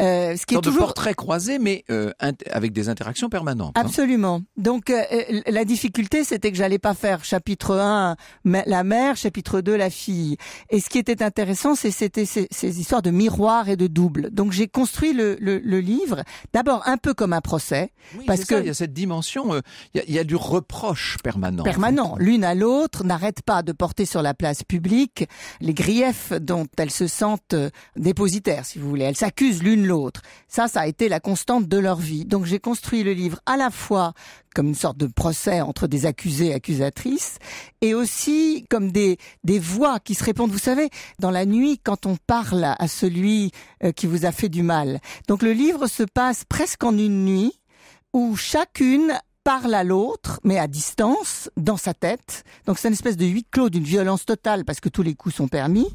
Euh, ce qui est toujours... très croisé, mais euh, avec des interactions permanentes. Hein. Absolument. Donc euh, euh, la difficulté, c'était que j'allais pas faire chapitre 1 la mère, chapitre 2 la fille. Et ce qui était intéressant, c'était ces, histoires de miroirs et de doubles. Donc j'ai construit le, le, livre d'abord un peu comme un procès, parce que il y a cette dimension, il y, a, du reproche permanent. Permanent. L'une à l'autre n'arrête pas de porter sur la place publique les griefs dont elles se sentent dépositaires, si vous voulez. Elles s'accusent l'une l'autre. Ça, ça a été la constante de leur vie. Donc j'ai construit le livre à la fois comme une sorte de procès entre des accusés et accusatrices, et aussi comme des, des voix qui se répondent. Vous savez, dans la nuit, quand on parle à celui euh, qui vous a fait du mal. Donc le livre se passe presque en une nuit, où chacune parle à l'autre, mais à distance, dans sa tête. Donc c'est une espèce de huit clos d'une violence totale parce que tous les coups sont permis.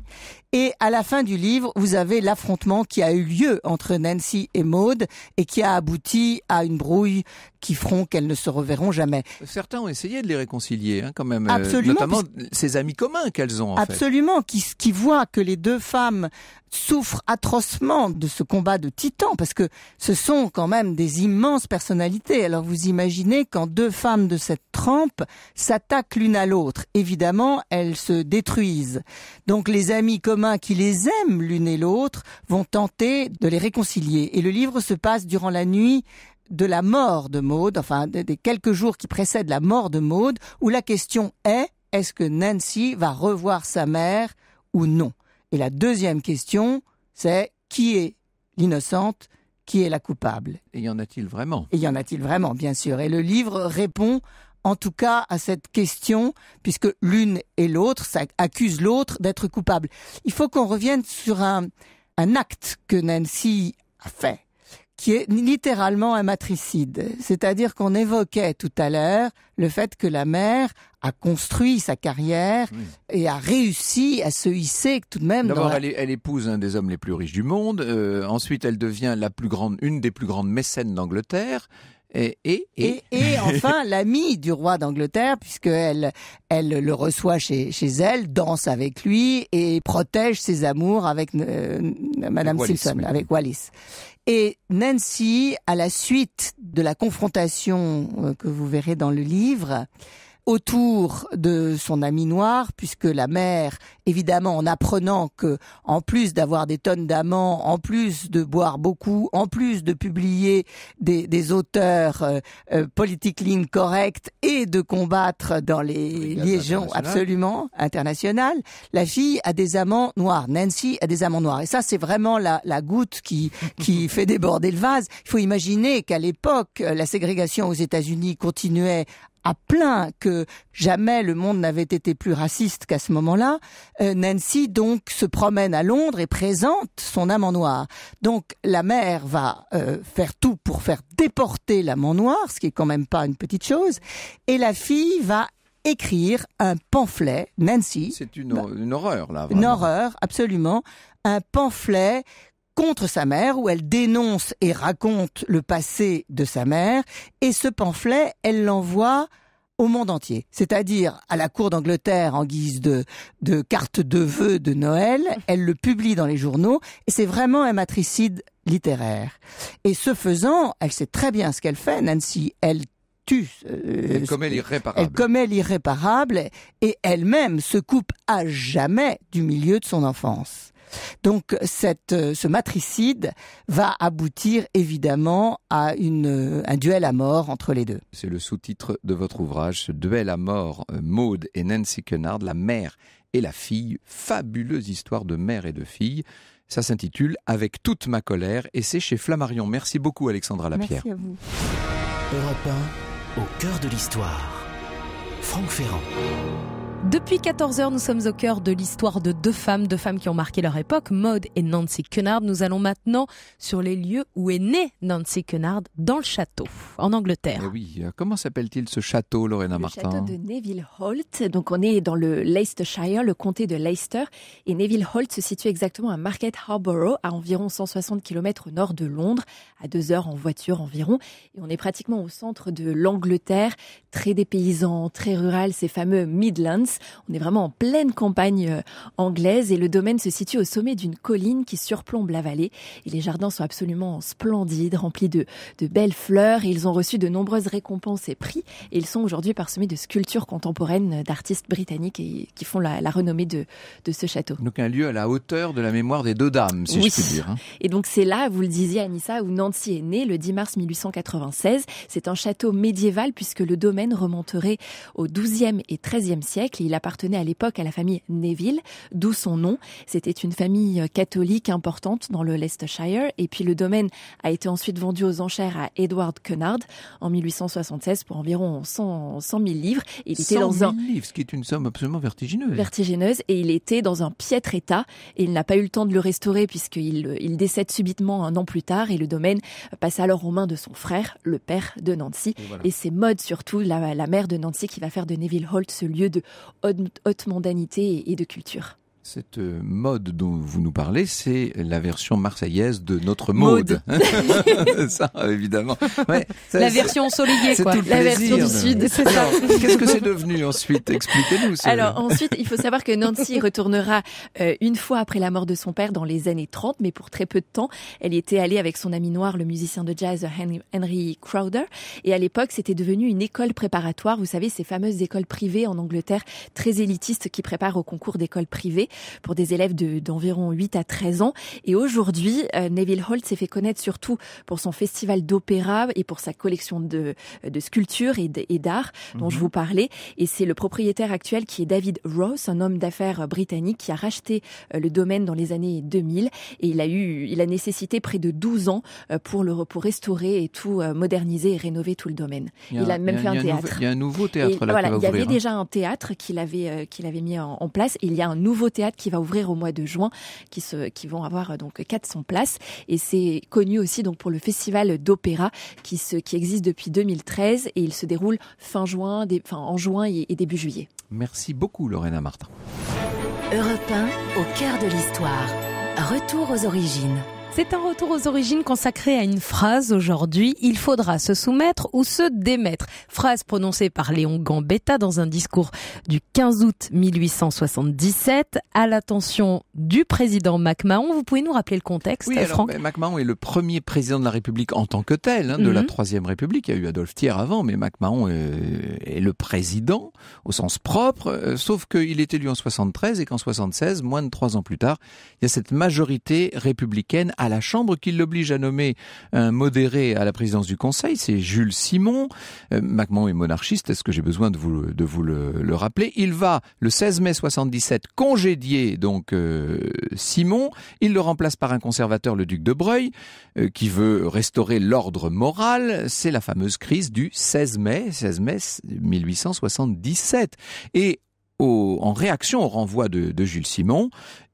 Et à la fin du livre, vous avez l'affrontement qui a eu lieu entre Nancy et Maude et qui a abouti à une brouille qui feront qu'elles ne se reverront jamais. Certains ont essayé de les réconcilier, hein, quand même. Euh, absolument, notamment ces amis communs qu'elles ont. absolument, Qui, qui voient que les deux femmes souffrent atrocement de ce combat de titans, parce que ce sont quand même des immenses personnalités. Alors vous imaginez quand deux femmes de cette trempe s'attaquent l'une à l'autre, évidemment, elles se détruisent. Donc les amis communs qui les aiment l'une et l'autre vont tenter de les réconcilier. Et le livre se passe durant la nuit de la mort de Maude, enfin des quelques jours qui précèdent la mort de Maude, où la question est est-ce que Nancy va revoir sa mère ou non Et la deuxième question, c'est qui est l'innocente qui est la coupable. Et y en a-t-il vraiment Et y en a-t-il vraiment, bien sûr. Et le livre répond en tout cas à cette question, puisque l'une et l'autre accusent l'autre d'être coupable. Il faut qu'on revienne sur un, un acte que Nancy a fait qui est littéralement un matricide. C'est-à-dire qu'on évoquait tout à l'heure le fait que la mère a construit sa carrière et a réussi à se hisser tout de même. D'abord, elle, épouse un des hommes les plus riches du monde. Euh, ensuite, elle devient la plus grande, une des plus grandes mécènes d'Angleterre. Et, et, et... et, enfin l'amie du roi d'Angleterre, puisqu'elle elle le reçoit chez, chez elle, danse avec lui et protège ses amours avec euh, Madame Simpson, avec Wallis. Et Nancy, à la suite de la confrontation euh, que vous verrez dans le livre, autour de son ami noir, puisque la mère, évidemment, en apprenant que, en plus d'avoir des tonnes d'amants, en plus de boire beaucoup, en plus de publier des, des auteurs euh, euh politiques et de combattre dans les, les liaisons absolument internationales, la fille a des amants noirs. Nancy a des amants noirs. Et ça, c'est vraiment la, la goutte qui, qui fait déborder le vase. Il faut imaginer qu'à l'époque, la ségrégation aux États-Unis continuait à plein que jamais le monde n'avait été plus raciste qu'à ce moment-là, euh, Nancy donc se promène à Londres et présente son âme en noir. Donc la mère va euh, faire tout pour faire déporter l'amant noir, ce qui est quand même pas une petite chose, et la fille va écrire un pamphlet, Nancy. C'est une, bah, horreur là. Une horreur, absolument. Un pamphlet contre sa mère, où elle dénonce et raconte le passé de sa mère, et ce pamphlet, elle l'envoie au monde entier, c'est-à-dire à la cour d'Angleterre en guise de, de carte de vœux de Noël, elle le publie dans les journaux, et c'est vraiment un matricide littéraire. Et ce faisant, elle sait très bien ce qu'elle fait, Nancy, elle tue. Euh, elle Elle commet l'irréparable, et elle-même se coupe à jamais du milieu de son enfance. Donc euh, ce matricide va aboutir évidemment à euh, un duel à mort entre les deux. C'est le sous-titre de votre ouvrage, ce duel à mort, euh, Maude et Nancy Kennard, la mère et la fille, fabuleuse histoire de mère et de fille. Ça s'intitule Avec toute ma colère et c'est chez Flammarion. Merci beaucoup Alexandra Lapierre. au cœur de l'histoire. Franck Ferrand. Depuis 14 heures, nous sommes au cœur de l'histoire de deux femmes, deux femmes qui ont marqué leur époque, Maud et Nancy Cunard. Nous allons maintenant sur les lieux où est née Nancy Cunard, dans le château, en Angleterre. Eh oui, euh, comment s'appelle-t-il ce château, Lorena Martin Le château de Neville Holt. Donc on est dans le Leicestershire, le comté de Leicester. Et Neville Holt se situe exactement à Market Harborough, à environ 160 km au nord de Londres, à deux heures en voiture environ. Et on est pratiquement au centre de l'Angleterre, très dépaysant, très rural, ces fameux Midlands. On est vraiment en pleine campagne euh, anglaise et le domaine se situe au sommet d'une colline qui surplombe la vallée. Et les jardins sont absolument splendides, remplis de, belles fleurs. Ils ont reçu de nombreuses récompenses et prix. Et ils sont aujourd'hui parsemés de sculptures contemporaines d'artistes britanniques qui font la, renommée de, ce château. Donc un lieu à la hauteur de la mémoire des deux dames, si je puis dire. Hein. Et donc c'est là, vous le disiez Anissa, où Nancy est née le 10 mars 1896. C'est un château médiéval puisque le domaine remonterait au 12e et 13e siècle. Il appartenait à l'époque à la famille Neville, d'où son nom. C'était une famille euh, catholique importante dans le Leicestershire. Et puis le domaine a été ensuite vendu aux enchères à Edward Kennard en 1876 pour environ 100, 100 000 livres. Il était 100 000 dans un... livres, ce qui est une somme absolument vertigineuse. Vertigineuse. Et il était dans un piètre état. Et il n'a pas eu le temps de le restaurer puisqu'il euh, il décède subitement un an plus tard. Et le domaine passe alors aux mains de son frère, le père de Nancy. Et, c'est mode surtout, la mère de Nancy qui va faire de Neville Holt ce lieu de haute, mondanité et de culture. Cette euh, mode dont vous nous parlez, c'est la version marseillaise de notre mode. Hein ça, évidemment. la version ensoleillée, quoi. la version du sud, Qu'est-ce que c'est devenu ensuite Expliquez-nous. Alors ensuite, il faut savoir que Nancy retournera euh, une fois après la mort de son père dans les années 30, mais pour très peu de temps. Elle était allée avec son ami noir, le musicien de jazz Henry Crowder. Et à l'époque, c'était devenu une école préparatoire. Vous savez, ces fameuses écoles privées en Angleterre, très élitistes, qui préparent au concours d'écoles privées pour des élèves d'environ 8 à 13 ans. Et aujourd'hui, euh, Neville Holt s'est fait connaître surtout pour son festival d'opéra et pour sa collection de, sculptures et d'art dont je mhm. vous parlais. Et c'est le propriétaire actuel qui est David Ross, un homme d'affaires britannique qui a racheté euh, le domaine dans les années 2000. Et il a eu, il a nécessité près de 12 ans euh, pour le pour restaurer et tout moderniser et rénover tout le domaine. Il a, même fait un, théâtre. il y un nouveau théâtre Il y avait hein. déjà un théâtre qu'il avait qu'il avait mis en, en place. Et il y a un nouveau théâtre qui va ouvrir au mois de juin, qui, qui vont avoir euh, donc 400 places. Et c'est connu aussi donc pour le festival d'opéra qui, qui existe depuis 2013 et il se déroule fin juin, en juin et, début juillet. Merci beaucoup, Lorena Martin. Europe au cœur de l'histoire. Retour aux origines. C'est un retour aux origines consacré à une phrase aujourd'hui, il faudra se soumettre ou se démettre. Phrase prononcée par Léon Gambetta dans un discours du 15 août 1877 à l'attention du président MacMahon. Vous pouvez nous rappeler le contexte, oui, euh, Franck MacMahon est le premier président de la République en tant que tel, hein, de la mhm. Troisième République. Il y a eu Adolphe Thiers avant, mais MacMahon est, est le président au sens propre, euh, sauf qu'il est élu en 73 et qu'en 76, moins de trois ans plus tard, il y a cette majorité républicaine à la Chambre qui l'oblige à nommer un modéré à la présidence du Conseil, c'est Jules Simon. Euh, est monarchiste, est-ce que j'ai besoin de vous, de vous le, rappeler Il va, le 16 mai 77, congédier donc euh, Simon. Il le remplace par un conservateur, le duc de Breuil, euh, qui veut restaurer l'ordre moral. C'est la fameuse crise du 16 mai, 16 1877. Et en réaction au renvoi de Jules Simon,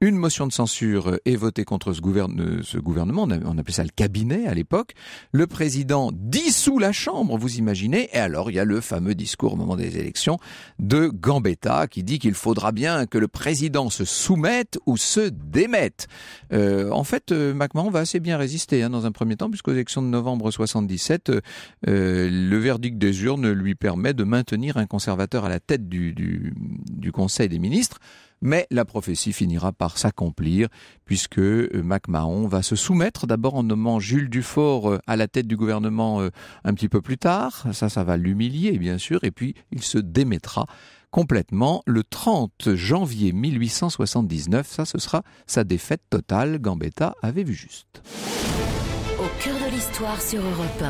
une motion de censure est euh, votée contre ce, euh, ce gouvernement, on, appelait ça le cabinet à l'époque. Le président dissout la Chambre, vous imaginez, et alors il y a le fameux discours au moment des élections de Gambetta qui dit qu'il faudra bien que le président se soumette ou se démette. Euh, en fait, MacMahon va assez bien résister hein, dans un premier temps, puisqu'aux élections de novembre 77, le verdict des urnes lui permet de maintenir un conservateur à la tête du, du, du Conseil des ministres mais la prophétie finira par s'accomplir puisque euh, MacMahon va se soumettre d'abord en nommant Jules Dufort euh, à la tête du gouvernement euh, un petit peu plus tard, ça ça va l'humilier bien sûr, et puis il se démettra complètement le 30 janvier 1879, ça ce sera sa défaite totale, Gambetta avait vu juste. Au cœur de l'histoire sur Europe